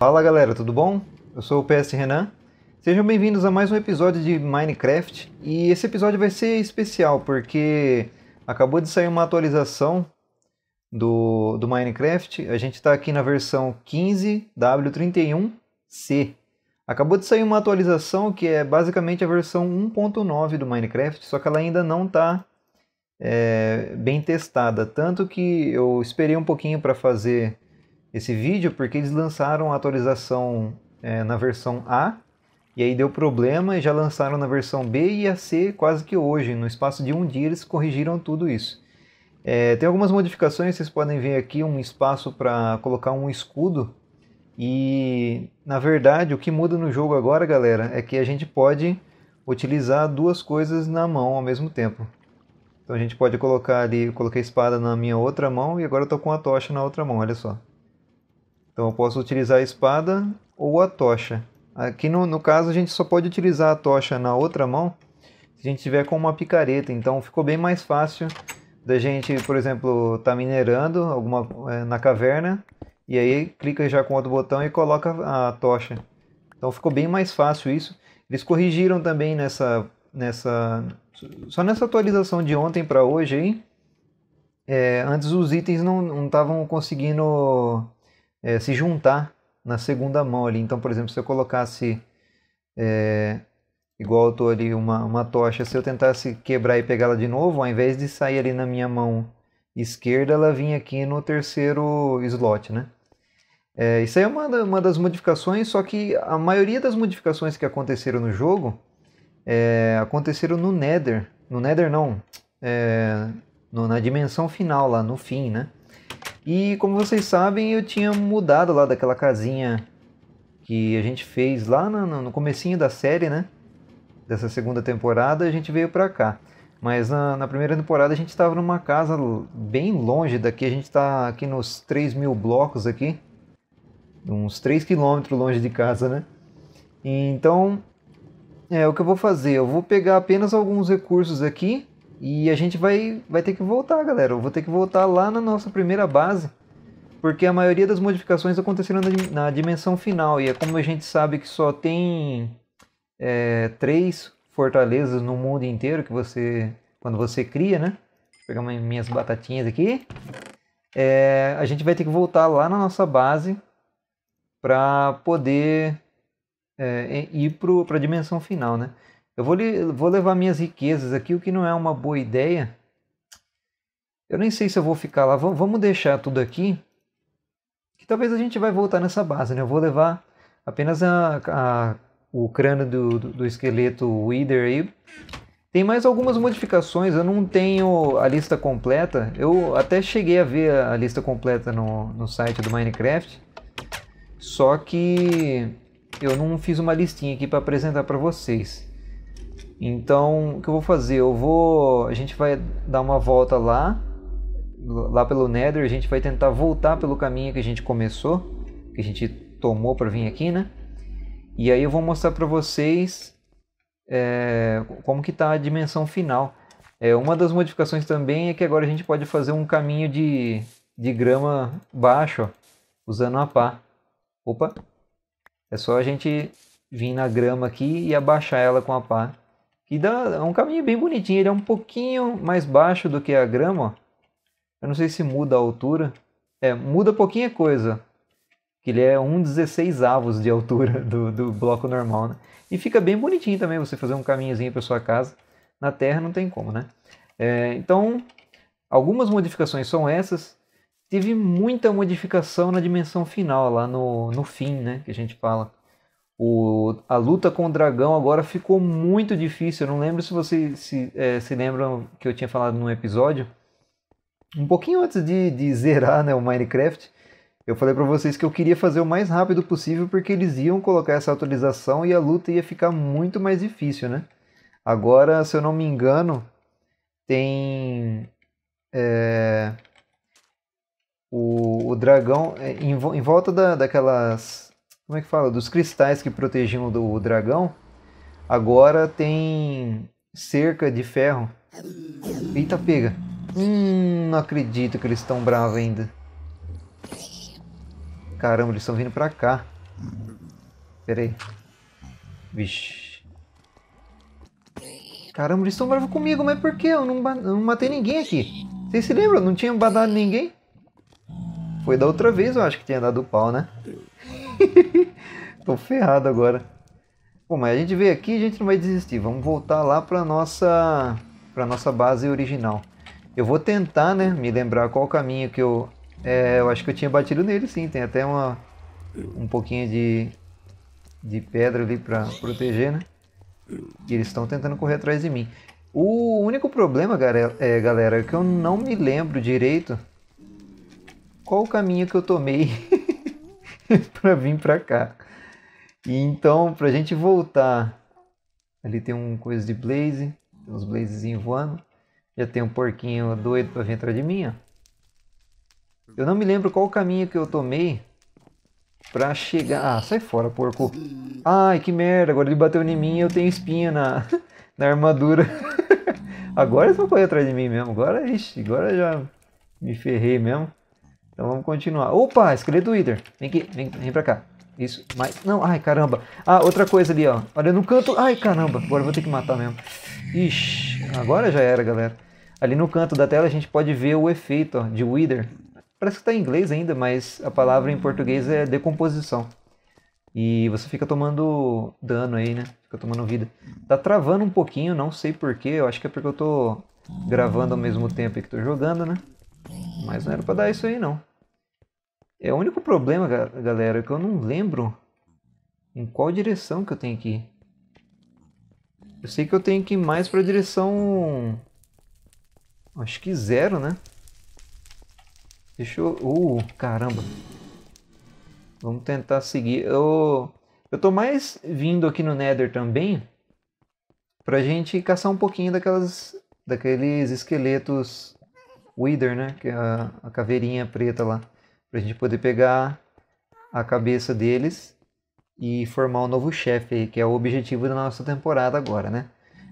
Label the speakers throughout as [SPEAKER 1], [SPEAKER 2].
[SPEAKER 1] Fala galera, tudo bom? Eu sou o PS Renan. Sejam bem-vindos a mais um episódio de Minecraft. E esse episódio vai ser especial porque acabou de sair uma atualização do, do Minecraft. A gente está aqui na versão 15W31C. Acabou de sair uma atualização que é basicamente a versão 1.9 do Minecraft, só que ela ainda não está é, eh, bem testada. Tanto que eu esperei um pouquinho para fazer esse vídeo porque eles lançaram a atualização é, na versão A e aí deu problema e já lançaram na versão B e a C quase que hoje. No espaço de um dia eles corrigiram tudo isso. É, tem algumas modificações, vocês podem ver aqui um espaço para colocar um escudo. E na verdade o que muda no jogo agora, galera, é que a gente pode utilizar duas coisas na mão ao mesmo tempo. Então a gente pode colocar ali, eu coloquei a espada na minha outra mão e agora eu estou com a tocha na outra mão, olha só. Então eu posso utilizar a espada ou a tocha. Aqui no, no caso a gente só pode utilizar a tocha na outra mão se a gente tiver com uma picareta. Então ficou bem mais fácil da gente, por exemplo, tá minerando alguma é, na caverna e aí clica já com outro botão e coloca a tocha. Então ficou bem mais fácil isso. Eles corrigiram também nessa nessa só nessa atualização de ontem para hoje aí. É, antes os itens não estavam conseguindo é, se juntar na segunda mão ali. Então, por exemplo, se eu colocasse é, igual eu estou ali uma, uma tocha, se eu tentasse quebrar e pegá-la de novo, ao invés de sair ali na minha mão esquerda, ela vinha aqui no terceiro slot, né? É, isso aí é uma, uma das modificações, só que a maioria das modificações que aconteceram no jogo é, aconteceram no Nether. No Nether não, é, no, na dimensão final lá, no fim, né? E como vocês sabem, eu tinha mudado lá daquela casinha que a gente fez lá no, no comecinho da série, né? Dessa segunda temporada, a gente veio pra cá. Mas na, na primeira temporada a gente estava numa casa bem longe daqui, a gente está aqui nos 3 mil blocos aqui, uns 3 quilômetros longe de casa, né? Então, é o que eu vou fazer, eu vou pegar apenas alguns recursos aqui e a gente vai, vai ter que voltar, galera. Eu vou ter que voltar lá na nossa primeira base, porque a maioria das modificações aconteceram na, na dimensão final. E é como a gente sabe que só tem é, três fortalezas no mundo inteiro que você, quando você cria, né? Vou pegar minhas batatinhas aqui. É, a gente vai ter que voltar lá na nossa base para poder é, ir para a dimensão final, né? Eu vou, vou levar minhas riquezas aqui, o que não é uma boa ideia. Eu nem sei se eu vou ficar lá. Vamos deixar tudo aqui. Que talvez a gente vai voltar nessa base, né? Eu vou levar apenas a, a o crânio do, do, do esqueleto Wither aí. Tem mais algumas modificações, eu não tenho a lista completa. Eu até cheguei a ver a lista completa no, no site do Minecraft. Só que eu não fiz uma listinha aqui para apresentar para vocês. Então, o que eu vou fazer? Eu vou, a gente vai dar uma volta lá, lá pelo Nether, a gente vai tentar voltar pelo caminho que a gente começou, que a gente tomou para vir aqui, né? E aí eu vou mostrar para vocês é, como que tá a dimensão final. É, uma das modificações também é que agora a gente pode fazer um caminho de, de grama baixo, ó, usando a pá. Opa! É só a gente vir na grama aqui e abaixar ela com a pá e dá um caminho bem bonitinho. Ele é um pouquinho mais baixo do que a grama. Eu não sei se muda a altura. É, muda pouquinha coisa. Que ele é um avos de altura do, do bloco normal, né? E fica bem bonitinho também você fazer um caminhozinho para sua casa. Na terra não tem como, né? É, então, algumas modificações são essas. Teve muita modificação na dimensão final, lá no, no fim, né? Que a gente fala o, a luta com o dragão agora ficou muito difícil. Eu não lembro se vocês se, é, se lembram que eu tinha falado num episódio. Um pouquinho antes de, de zerar né, o Minecraft, eu falei para vocês que eu queria fazer o mais rápido possível porque eles iam colocar essa atualização e a luta ia ficar muito mais difícil, né? Agora, se eu não me engano, tem. É, o, o dragão. É, em, em volta da, daquelas como é que fala, dos cristais que protegiam o dragão, agora tem cerca de ferro. Eita, pega. Hum, não acredito que eles estão bravos ainda. Caramba, eles estão vindo pra cá. Pera aí. Vixe. Caramba, eles estão bravos comigo, mas por que? Eu não, eu não matei ninguém aqui. Vocês se lembram? Não tinha badado ninguém? Foi da outra vez, eu acho que tinha dado pau, né? Tô ferrado agora. Bom, mas a gente veio aqui e a gente não vai desistir. Vamos voltar lá para nossa para nossa base original. Eu vou tentar, né, me lembrar qual caminho que eu é, eu acho que eu tinha batido nele, sim. Tem até uma um pouquinho de de pedra ali para proteger, né? E eles estão tentando correr atrás de mim. O único problema, é, galera, é que eu não me lembro direito qual o caminho que eu tomei para vir para cá. E então, para a gente voltar, ali tem um coisa de blaze, tem uns blazes voando. Já tem um porquinho doido para vir atrás de mim, ó. Eu não me lembro qual o caminho que eu tomei para chegar... Ah, sai fora, porco. Ai, que merda, agora ele bateu em mim e eu tenho espinha na, na armadura. agora eles vão correr atrás de mim mesmo, agora, ixi, agora já me ferrei mesmo. Então vamos continuar. Opa, esqueleto Wither. Vem aqui, vem, vem pra cá. Isso, mas... Não, ai, caramba. Ah, outra coisa ali, ó. Olha no canto. Ai, caramba. Agora eu vou ter que matar mesmo. Ixi, agora já era, galera. Ali no canto da tela a gente pode ver o efeito ó, de Wither. Parece que está em inglês ainda, mas a palavra em português é decomposição. E você fica tomando dano aí, né? Fica tomando vida. Tá travando um pouquinho, não sei porquê. Eu acho que é porque eu tô gravando ao mesmo tempo que tô jogando, né? Mas não era pra dar isso aí, não. É o único problema, galera, é que eu não lembro em qual direção que eu tenho que ir. Eu sei que eu tenho que ir mais pra direção... Acho que zero, né? Deixa eu... Uh, caramba. Vamos tentar seguir. Eu... eu tô mais vindo aqui no Nether também pra gente caçar um pouquinho daquelas... daqueles esqueletos Wither, né? Que é a, a caveirinha preta lá para a gente poder pegar a cabeça deles e formar um novo chefe que é o objetivo da nossa temporada agora, né?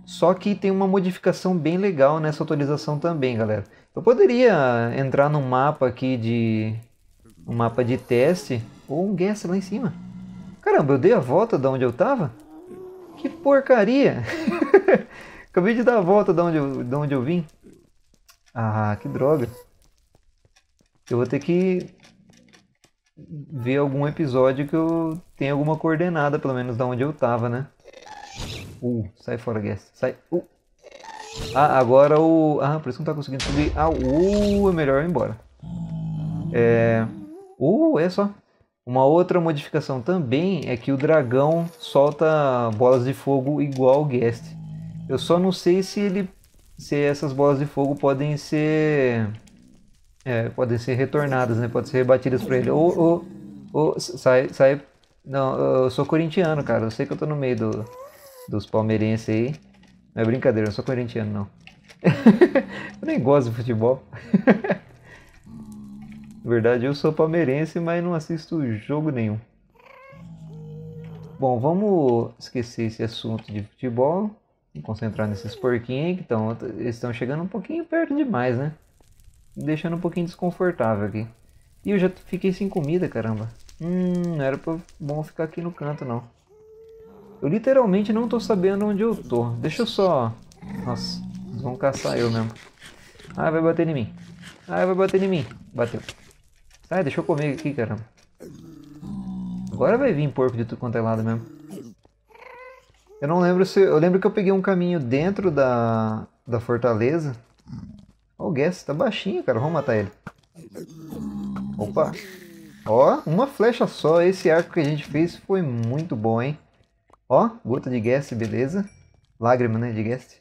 [SPEAKER 1] Só que tem uma modificação bem legal nessa atualização também, galera. Eu poderia entrar num mapa aqui de... um mapa de teste ou um guest lá em cima. Caramba, eu dei a volta de onde eu tava? Que porcaria! Acabei de dar a volta de onde, eu, de onde eu vim. Ah, que droga. Eu vou ter que ver algum episódio que eu tenha alguma coordenada, pelo menos da onde eu tava, né? Uh, sai fora, guest. Sai. Uh. Ah, agora o. Ah, por isso não tá conseguindo subir. Ah, uh, é melhor ir embora. É. Uh, é só. Uma outra modificação também é que o dragão solta bolas de fogo igual o guest. Eu só não sei se ele. Se essas bolas de fogo podem ser é, podem ser retornadas, né? Podem ser rebatidas para ele. Ou, ou, ou sai, sai. Não, eu sou corintiano, cara. Eu sei que eu tô no meio do, dos palmeirenses aí. Não é brincadeira, eu não sou corintiano, não. eu nem gosto de futebol. Na verdade, eu sou palmeirense, mas não assisto jogo nenhum. Bom, vamos esquecer esse assunto de futebol e concentrar nesses porquinhos aí que estão chegando um pouquinho perto demais, né? deixando um pouquinho desconfortável aqui. E eu já fiquei sem comida, caramba. Hum, não era pra bom ficar aqui no canto, não. Eu literalmente não tô sabendo onde eu tô. Deixa eu só... Nossa, eles vão caçar eu mesmo. Ah, vai bater em mim. Ah, vai bater em mim. Bateu. Sai, ah, deixa eu comer aqui, caramba. Agora vai vir porco de tudo quanto é lado mesmo. Eu não lembro se... Eu lembro que eu peguei um caminho dentro da, da fortaleza. O Guess tá baixinho, cara. Vamos matar ele. Opa. Ó, uma flecha só. Esse arco que a gente fez foi muito bom, hein? Ó, gota de Guess, beleza. Lágrima, né, de Guest?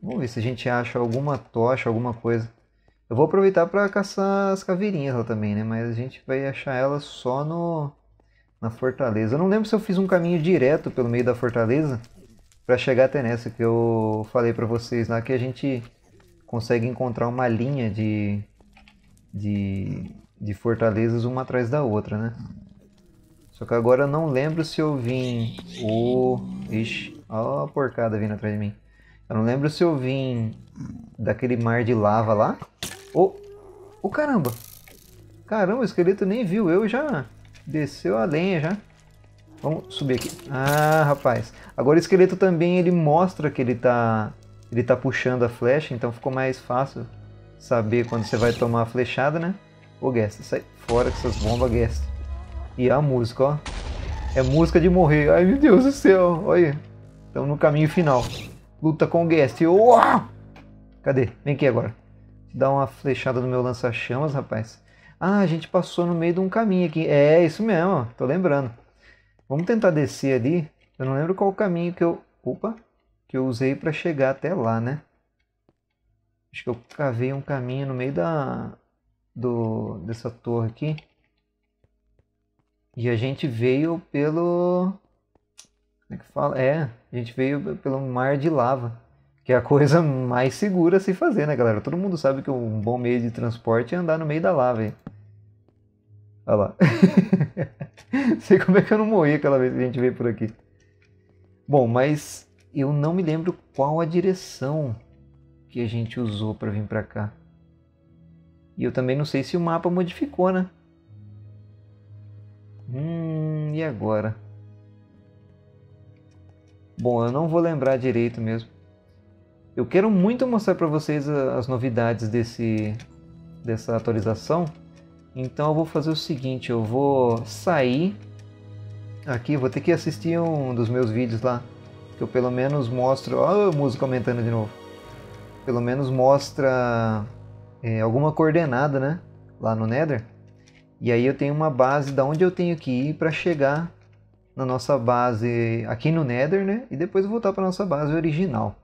[SPEAKER 1] Vamos ver se a gente acha alguma tocha, alguma coisa. Eu vou aproveitar para caçar as caveirinhas lá também, né? Mas a gente vai achar elas só no na fortaleza. Eu não lembro se eu fiz um caminho direto pelo meio da fortaleza para chegar até nessa que eu falei para vocês lá que a gente consegue encontrar uma linha de, de, de fortalezas uma atrás da outra, né? Só que agora eu não lembro se eu vim o... Ixi, ó a porcada vindo atrás de mim. Eu não lembro se eu vim daquele mar de lava lá. Ô, oh, oh, caramba! Caramba, o esqueleto nem viu eu já. Desceu a lenha já. Vamos subir aqui. Ah, rapaz. Agora o esqueleto também ele mostra que ele tá ele tá puxando a flecha, então ficou mais fácil saber quando você vai tomar a flechada, né? Ô Guest, sai fora com essas bombas, Guest. E a música, ó. É música de morrer. Ai meu Deus do céu, olha. Estamos no caminho final. Luta com o Guest. Uau! Cadê? Vem aqui agora. Dá uma flechada no meu lança-chamas, rapaz. Ah, a gente passou no meio de um caminho aqui. É, isso mesmo, ó. tô lembrando. Vamos tentar descer ali. Eu não lembro qual o caminho que eu... Opa! que eu usei para chegar até lá, né? Acho que eu cavei um caminho no meio da do dessa torre aqui. E a gente veio pelo como é que fala? É, a gente veio pelo mar de lava, que é a coisa mais segura a se fazer, né, galera? Todo mundo sabe que um bom meio de transporte é andar no meio da lava. hein? Olha lá. Sei como é que eu não morri aquela vez que a gente veio por aqui. Bom, mas eu não me lembro qual a direção que a gente usou para vir para cá. E eu também não sei se o mapa modificou, né? Hum, e agora? Bom, eu não vou lembrar direito mesmo. Eu quero muito mostrar para vocês as novidades desse dessa atualização. Então eu vou fazer o seguinte, eu vou sair aqui, vou ter que assistir um dos meus vídeos lá eu pelo menos mostro. Olha a música aumentando de novo. Pelo menos mostra é, alguma coordenada, né? Lá no Nether. E aí eu tenho uma base da onde eu tenho que ir para chegar na nossa base aqui no Nether, né? E depois voltar para nossa base original.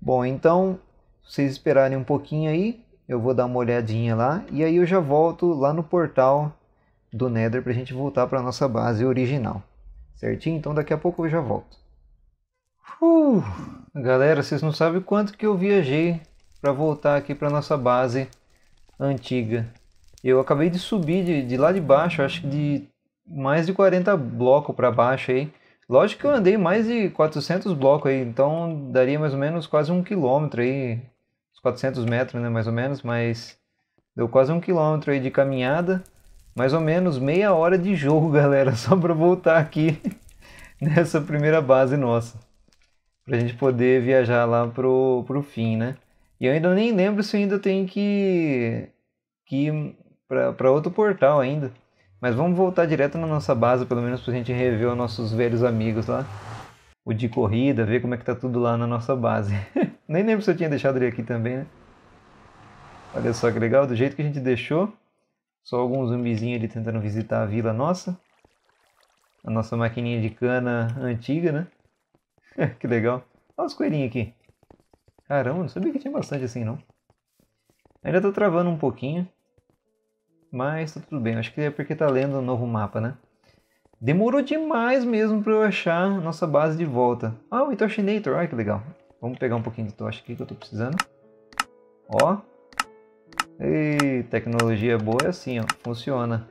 [SPEAKER 1] Bom, então, se vocês esperarem um pouquinho aí, eu vou dar uma olhadinha lá e aí eu já volto lá no portal do Nether para a gente voltar para nossa base original. Certinho? Então daqui a pouco eu já volto. Uh, galera, vocês não sabem quanto que eu viajei para voltar aqui para nossa base antiga. Eu acabei de subir de, de lá de baixo, acho que de mais de 40 blocos para baixo aí. Lógico que eu andei mais de 400 blocos aí, então daria mais ou menos quase um quilômetro aí, uns 400 metros, né, mais ou menos, mas deu quase um quilômetro aí de caminhada, mais ou menos meia hora de jogo, galera, só para voltar aqui nessa primeira base nossa. Pra gente poder viajar lá pro, pro fim, né? E eu ainda nem lembro se ainda tem que, que ir para outro portal ainda. Mas vamos voltar direto na nossa base, pelo menos pra gente rever os nossos velhos amigos lá. O de corrida, ver como é que tá tudo lá na nossa base. nem lembro se eu tinha deixado ele aqui também, né? Olha só que legal, do jeito que a gente deixou. Só alguns zumbizinhos ali tentando visitar a vila nossa. A nossa maquininha de cana antiga, né? que legal. Olha os coelhinhos aqui. Caramba, não sabia que tinha bastante assim, não. Ainda tô travando um pouquinho. Mas tá tudo bem. Acho que é porque tá lendo o um novo mapa, né? Demorou demais mesmo pra eu achar nossa base de volta. Ah, o Itoshinator. Olha que legal. Vamos pegar um pouquinho de tocha aqui que eu tô precisando. Ó. Ei, tecnologia boa é assim, ó. Funciona.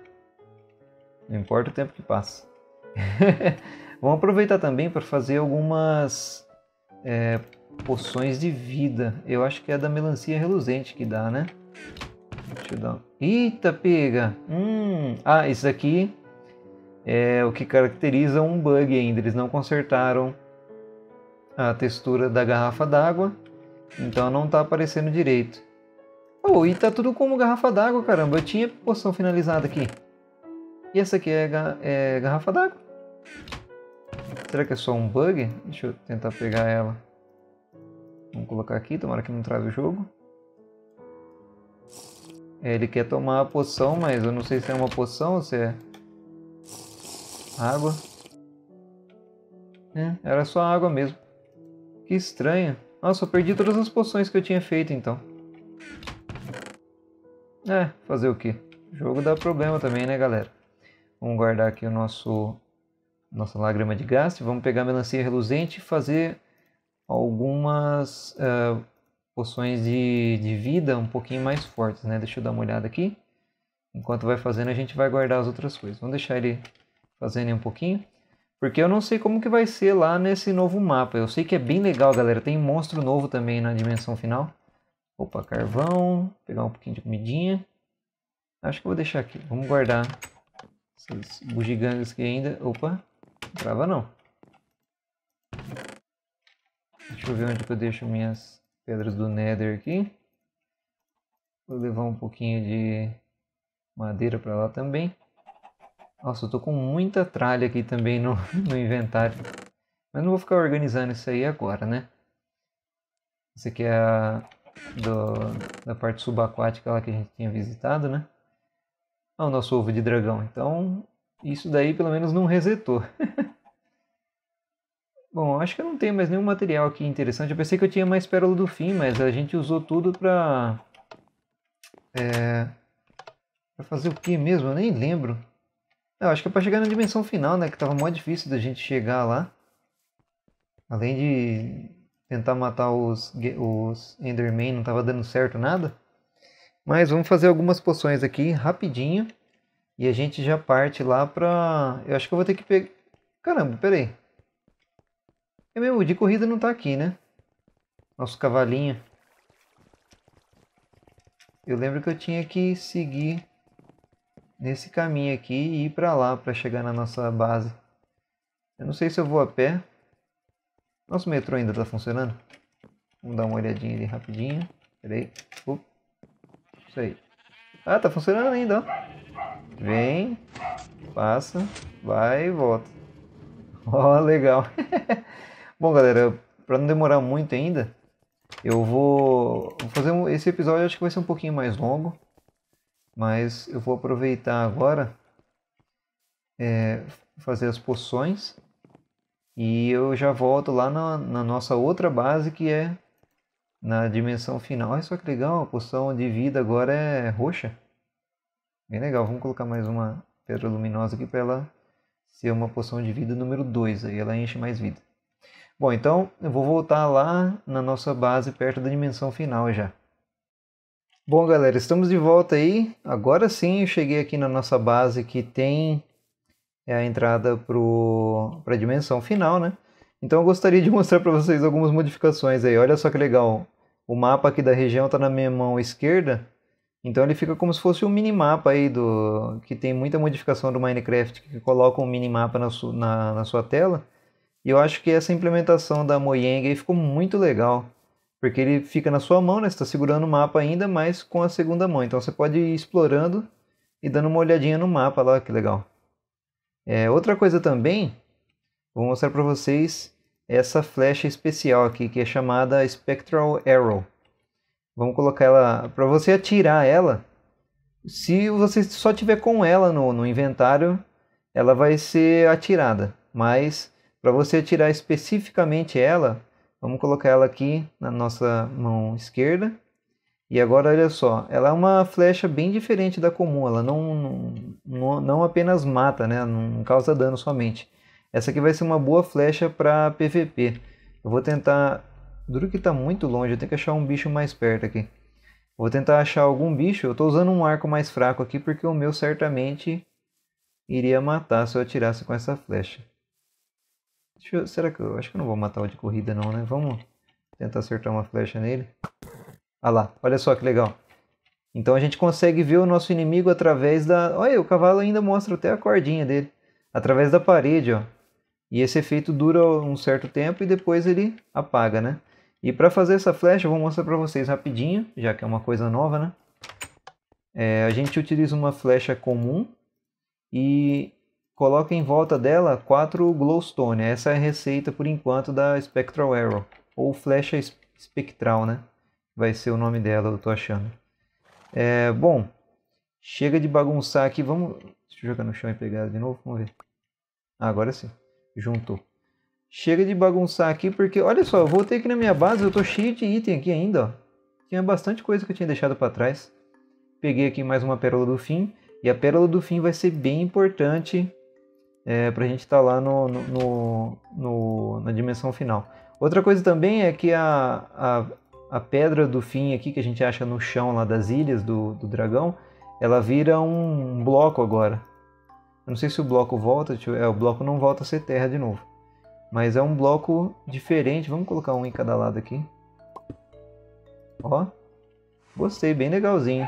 [SPEAKER 1] Não importa o tempo que passa. Vamos aproveitar também para fazer algumas é, poções de vida. Eu acho que é da melancia reluzente que dá, né? Deixa eu dar. Eita, pega! Hum. Ah, isso aqui é o que caracteriza um bug ainda. Eles não consertaram a textura da garrafa d'água, então não está aparecendo direito. Oh, e tá tudo como garrafa d'água, caramba. Eu tinha poção finalizada aqui. E essa aqui é, ga é garrafa d'água. Será que é só um bug? Deixa eu tentar pegar ela. Vamos colocar aqui, tomara que não trave o jogo. É, ele quer tomar a poção, mas eu não sei se é uma poção ou se é água. É, era só água mesmo. Que estranho. Nossa, eu perdi todas as poções que eu tinha feito então. É, fazer o que? O jogo dá problema também, né galera? Vamos guardar aqui o nosso nossa lágrima de gaste, vamos pegar a melancia reluzente e fazer algumas uh, poções de, de vida um pouquinho mais fortes, né? Deixa eu dar uma olhada aqui. Enquanto vai fazendo, a gente vai guardar as outras coisas. Vamos deixar ele fazendo um pouquinho. Porque eu não sei como que vai ser lá nesse novo mapa. Eu sei que é bem legal, galera. Tem monstro novo também na dimensão final. Opa, carvão. Pegar um pouquinho de comidinha. Acho que vou deixar aqui. Vamos guardar esses bugigangas aqui ainda. Opa. Trava não. Deixa eu ver onde eu deixo minhas pedras do Nether aqui. Vou levar um pouquinho de madeira para lá também. Nossa, eu tô com muita tralha aqui também no, no inventário. Mas não vou ficar organizando isso aí agora, né? Esse aqui é a do, da parte subaquática lá que a gente tinha visitado, né? ah o nosso ovo de dragão. Então, isso daí pelo menos não resetou. Bom, acho que eu não tenho mais nenhum material aqui interessante. Eu pensei que eu tinha mais pérola do fim, mas a gente usou tudo pra. É. Pra fazer o que mesmo? Eu nem lembro. Eu acho que é pra chegar na dimensão final, né? Que tava mó difícil da gente chegar lá. Além de tentar matar os, os Enderman, não tava dando certo nada. Mas vamos fazer algumas poções aqui rapidinho. E a gente já parte lá pra. Eu acho que eu vou ter que pegar. Caramba, peraí. É mesmo, de corrida não tá aqui, né? Nosso cavalinho. Eu lembro que eu tinha que seguir nesse caminho aqui e ir pra lá pra chegar na nossa base. Eu não sei se eu vou a pé. Nosso metrô ainda tá funcionando? Vamos dar uma olhadinha ali rapidinho. Peraí. Opa. Isso aí. Ah, tá funcionando ainda, ó. Vem, passa, vai e volta. Ó, oh, legal. Bom, galera, para não demorar muito ainda, eu vou fazer um, esse episódio, acho que vai ser um pouquinho mais longo, mas eu vou aproveitar agora é, fazer as poções e eu já volto lá na, na nossa outra base que é na dimensão final. Olha só que legal, a poção de vida agora é roxa. Bem legal, vamos colocar mais uma pedra luminosa aqui para ela ser uma poção de vida número 2, aí ela enche mais vida. Bom, então eu vou voltar lá na nossa base perto da dimensão final já. Bom, galera, estamos de volta aí. Agora sim eu cheguei aqui na nossa base que tem é a entrada para a dimensão final, né? Então eu gostaria de mostrar para vocês algumas modificações aí. Olha só que legal o mapa aqui da região está na minha mão esquerda, então ele fica como se fosse um minimapa aí do que tem muita modificação do Minecraft que coloca um minimapa na, su, na, na sua tela. E eu acho que essa implementação da Mojang ficou muito legal, porque ele fica na sua mão, né? Você está segurando o mapa ainda, mas com a segunda mão. Então você pode ir explorando e dando uma olhadinha no mapa lá, que legal. É, outra coisa também, vou mostrar para vocês essa flecha especial aqui, que é chamada Spectral Arrow. Vamos colocar ela... Para você atirar ela, se você só tiver com ela no, no inventário, ela vai ser atirada. Mas para você atirar especificamente ela, vamos colocar ela aqui na nossa mão esquerda. E agora olha só, ela é uma flecha bem diferente da comum, ela não, não, não apenas mata, né? não causa dano somente. Essa aqui vai ser uma boa flecha para PVP. Eu vou tentar... Duro que está muito longe, eu tenho que achar um bicho mais perto aqui. Vou tentar achar algum bicho. Eu estou usando um arco mais fraco aqui porque o meu certamente iria matar se eu atirasse com essa flecha. Eu... Será que eu... Acho que eu não vou matar o de corrida não, né? Vamos tentar acertar uma flecha nele. Ah lá, olha só que legal. Então a gente consegue ver o nosso inimigo através da... Olha, o cavalo ainda mostra até a cordinha dele. Através da parede, ó. E esse efeito dura um certo tempo e depois ele apaga, né? E para fazer essa flecha, eu vou mostrar para vocês rapidinho, já que é uma coisa nova, né? É, a gente utiliza uma flecha comum e coloca em volta dela quatro glowstone. Essa é a receita, por enquanto, da Spectral Arrow, ou flecha espectral, né? Vai ser o nome dela, eu tô achando. É, bom, chega de bagunçar aqui, vamos... Deixa eu jogar no chão e pegar de novo, vamos ver. Ah, agora sim juntou. Chega de bagunçar aqui, porque olha só, eu voltei aqui na minha base, eu tô cheio de item aqui ainda, ó. Tinha bastante coisa que eu tinha deixado para trás. Peguei aqui mais uma pérola do fim, e a pérola do fim vai ser bem importante é, para a gente estar tá lá no, no, no, no, na dimensão final. Outra coisa também é que a, a, a, pedra do fim aqui, que a gente acha no chão lá das ilhas do, do dragão, ela vira um bloco agora. Eu não sei se o bloco volta, é, o bloco não volta a ser terra de novo. Mas é um bloco diferente, vamos colocar um em cada lado aqui. Ó, gostei, bem legalzinho.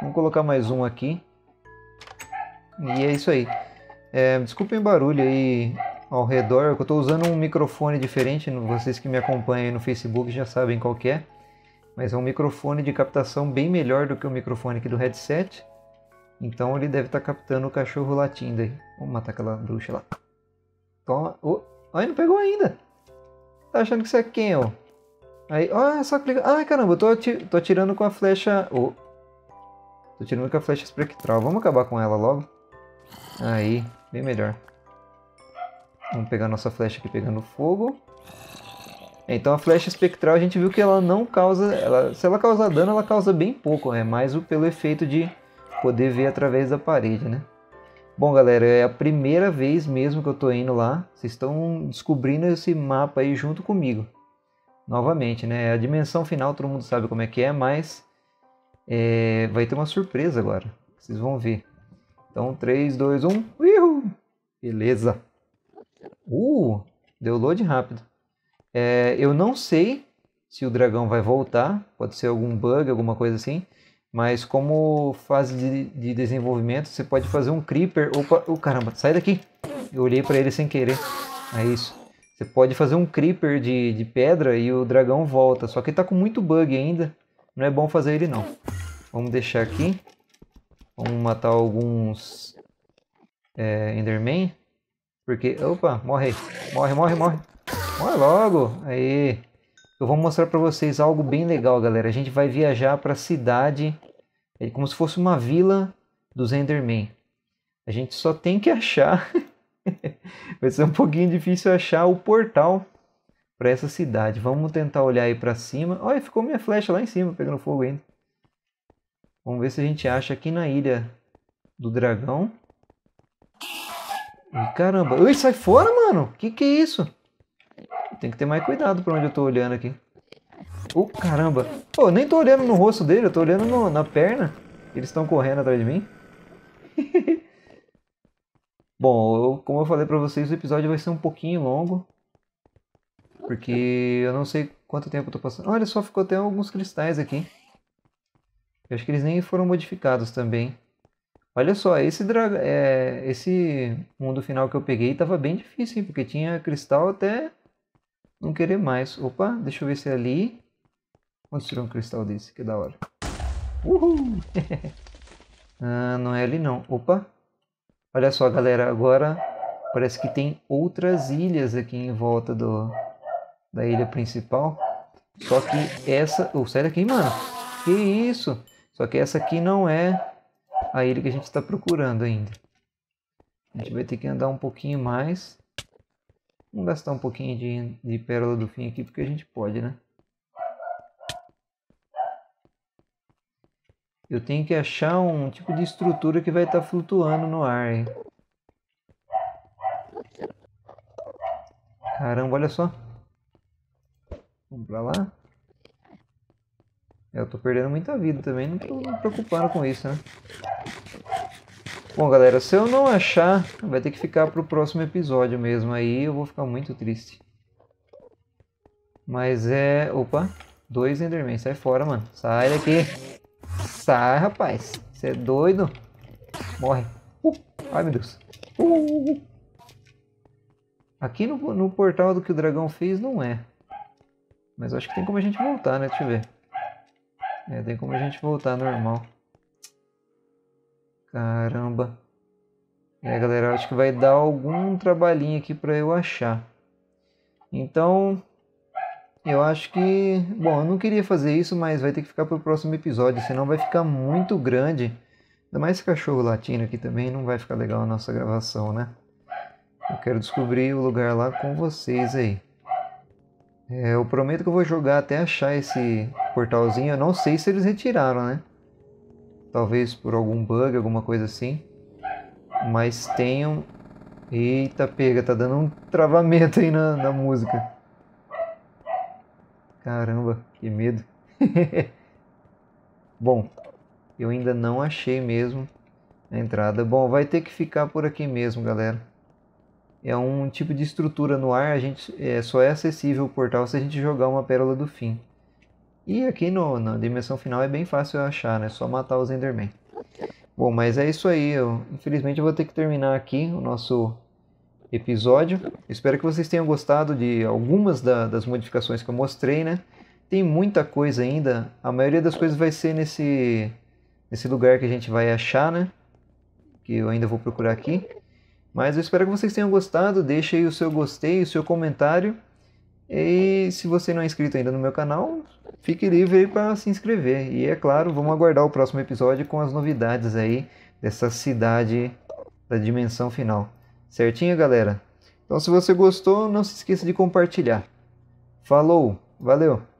[SPEAKER 1] Vamos colocar mais um aqui. E é isso aí. É, desculpem o barulho aí ao redor, eu estou usando um microfone diferente, vocês que me acompanham no Facebook já sabem qual é, mas é um microfone de captação bem melhor do que o microfone aqui do headset. Então ele deve estar tá captando o cachorro latindo aí. Vamos matar aquela bruxa lá. Toma. Oh, ai, não pegou ainda. Tá achando que você é quem, ó? Aí, ó, é só clica. Ai, caramba, eu tô, atir... tô atirando com a flecha... Oh. Tô atirando com a flecha espectral. Vamos acabar com ela logo. Aí, bem melhor. Vamos pegar nossa flecha aqui pegando fogo. Então a flecha espectral a gente viu que ela não causa... Ela, se ela causar dano, ela causa bem pouco. É mais o, pelo efeito de poder ver através da parede, né? Bom, galera, é a primeira vez mesmo que eu tô indo lá. Vocês estão descobrindo esse mapa aí junto comigo. Novamente, né? A dimensão final todo mundo sabe como é que é, mas é... vai ter uma surpresa agora. Vocês vão ver. Então, 3, 2, 1. Uhul! Beleza. Uh! Deu load rápido. É... eu não sei se o dragão vai voltar. Pode ser algum bug, alguma coisa assim. Mas como fase de, de desenvolvimento, você pode fazer um creeper. Opa, oh, caramba, sai daqui. Eu olhei para ele sem querer. É isso. Você pode fazer um creeper de, de pedra e o dragão volta. Só que ele tá com muito bug ainda. Não é bom fazer ele não. Vamos deixar aqui. Vamos matar alguns é, Enderman. Porque. Opa, morre. Morre, morre, morre. Morre logo. Aí. Eu vou mostrar para vocês algo bem legal, galera. A gente vai viajar para a cidade, é como se fosse uma vila dos Endermen. A gente só tem que achar. vai ser um pouquinho difícil achar o portal para essa cidade. Vamos tentar olhar aí para cima. Olha, ficou minha flecha lá em cima, pegando fogo ainda. Vamos ver se a gente acha aqui na ilha do dragão. caramba. Ui, sai fora, mano. Que que é isso? Tem que ter mais cuidado pra onde eu tô olhando aqui. Ô, oh, caramba. Pô, oh, nem tô olhando no rosto dele, eu tô olhando no, na perna. Eles estão correndo atrás de mim. Bom, eu, como eu falei pra vocês, o episódio vai ser um pouquinho longo. Porque eu não sei quanto tempo eu tô passando. Olha só, ficou até alguns cristais aqui. Eu acho que eles nem foram modificados também. Olha só, esse, é, esse mundo final que eu peguei tava bem difícil, hein? Porque tinha cristal até não querer mais. Opa, deixa eu ver se é ali. Onde tirou um cristal desse? Que da hora. Uhul! ah, não é ali não. Opa! Olha só, galera. Agora parece que tem outras ilhas aqui em volta do, da ilha principal. Só que essa... Oh, sai daqui, mano! Que isso? Só que essa aqui não é a ilha que a gente está procurando ainda. A gente vai ter que andar um pouquinho mais. Vamos gastar um pouquinho de, de pérola do fim aqui, porque a gente pode, né? Eu tenho que achar um tipo de estrutura que vai estar tá flutuando no ar. Hein? Caramba, olha só. Vamos pra lá. É, eu tô perdendo muita vida também, não tô me preocupando com isso, né? Bom, galera, se eu não achar, vai ter que ficar pro próximo episódio mesmo. Aí eu vou ficar muito triste. Mas é... Opa! Dois Enderman. Sai fora, mano. Sai daqui. Sai, rapaz. Você é doido? Morre. Uh, ai, meu Deus. Uh, Aqui no, no portal do que o dragão fez não é. Mas acho que tem como a gente voltar, né? Deixa eu ver. É, tem como a gente voltar normal. Caramba. É, é. galera, acho que vai dar algum trabalhinho aqui para eu achar. Então, eu acho que, bom, eu não queria fazer isso, mas vai ter que ficar para o próximo episódio, senão vai ficar muito grande. Ainda mais esse cachorro latindo aqui também, não vai ficar legal a nossa gravação, né? Eu quero descobrir o lugar lá com vocês aí. É, eu prometo que eu vou jogar até achar esse portalzinho. Eu não sei se eles retiraram, né? talvez por algum bug, alguma coisa assim. Mas tenham. Eita, pega, tá dando um travamento aí na, na música. Caramba, que medo. Bom, eu ainda não achei mesmo a entrada. Bom, vai ter que ficar por aqui mesmo, galera. É um tipo de estrutura no ar, a gente é, só é acessível o portal se a gente jogar uma pérola do fim. E aqui no, na dimensão final é bem fácil achar, né? só matar os Endermen. Bom, mas é isso aí. Eu, infelizmente eu vou ter que terminar aqui o nosso episódio. Espero que vocês tenham gostado de algumas da, das modificações que eu mostrei, né? Tem muita coisa ainda. A maioria das coisas vai ser nesse, nesse lugar que a gente vai achar, né? Que eu ainda vou procurar aqui. Mas eu espero que vocês tenham gostado. Deixe aí o seu gostei, o seu comentário. E se você não é inscrito ainda no meu canal, fique livre para se inscrever. E é claro, vamos aguardar o próximo episódio com as novidades aí dessa cidade da dimensão final. Certinho, galera? Então, se você gostou, não se esqueça de compartilhar. Falou, valeu!